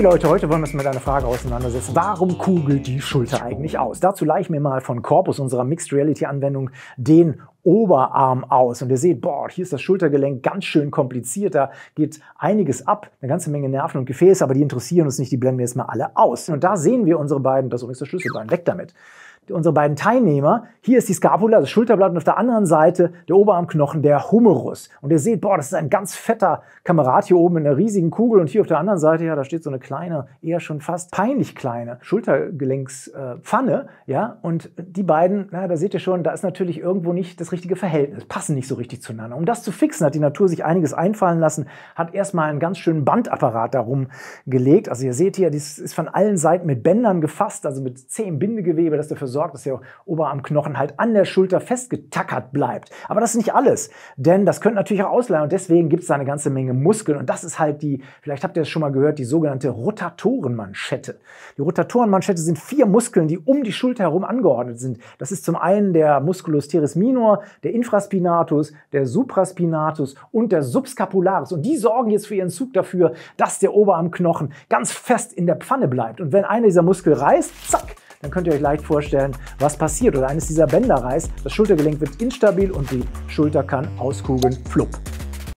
Hey Leute, heute wollen wir uns mit einer Frage auseinandersetzen. Warum kugelt die Schulter eigentlich aus? Dazu leihe ich mir mal von Corpus, unserer Mixed Reality Anwendung, den Oberarm aus. Und ihr seht, boah, hier ist das Schultergelenk ganz schön kompliziert. Da geht einiges ab, eine ganze Menge Nerven und Gefäße, aber die interessieren uns nicht, die blenden wir jetzt mal alle aus. Und da sehen wir unsere beiden, das ist übrigens das Schlüsselbein, weg damit unsere beiden Teilnehmer. Hier ist die Scapula, das Schulterblatt und auf der anderen Seite der Oberarmknochen, der Humerus. Und ihr seht, boah, das ist ein ganz fetter Kamerad hier oben in einer riesigen Kugel und hier auf der anderen Seite, ja, da steht so eine kleine, eher schon fast peinlich kleine Schultergelenkspfanne, äh, ja, und die beiden, na, da seht ihr schon, da ist natürlich irgendwo nicht das richtige Verhältnis, passen nicht so richtig zueinander. Um das zu fixen, hat die Natur sich einiges einfallen lassen, hat erstmal einen ganz schönen Bandapparat darum gelegt. Also ihr seht hier, das ist von allen Seiten mit Bändern gefasst, also mit zehn Bindegewebe, das dafür sorgt, sorgt, dass der Oberarmknochen halt an der Schulter festgetackert bleibt. Aber das ist nicht alles, denn das könnte natürlich auch ausleihen und deswegen gibt es da eine ganze Menge Muskeln und das ist halt die, vielleicht habt ihr es schon mal gehört, die sogenannte Rotatorenmanschette. Die Rotatorenmanschette sind vier Muskeln, die um die Schulter herum angeordnet sind. Das ist zum einen der Musculus teres minor, der Infraspinatus, der Supraspinatus und der Subscapularis und die sorgen jetzt für ihren Zug dafür, dass der Oberarmknochen ganz fest in der Pfanne bleibt. Und wenn einer dieser Muskel reißt, zack, dann könnt ihr euch leicht vorstellen, was passiert. Oder eines dieser Bänder reißt, das Schultergelenk wird instabil und die Schulter kann auskugeln, flupp.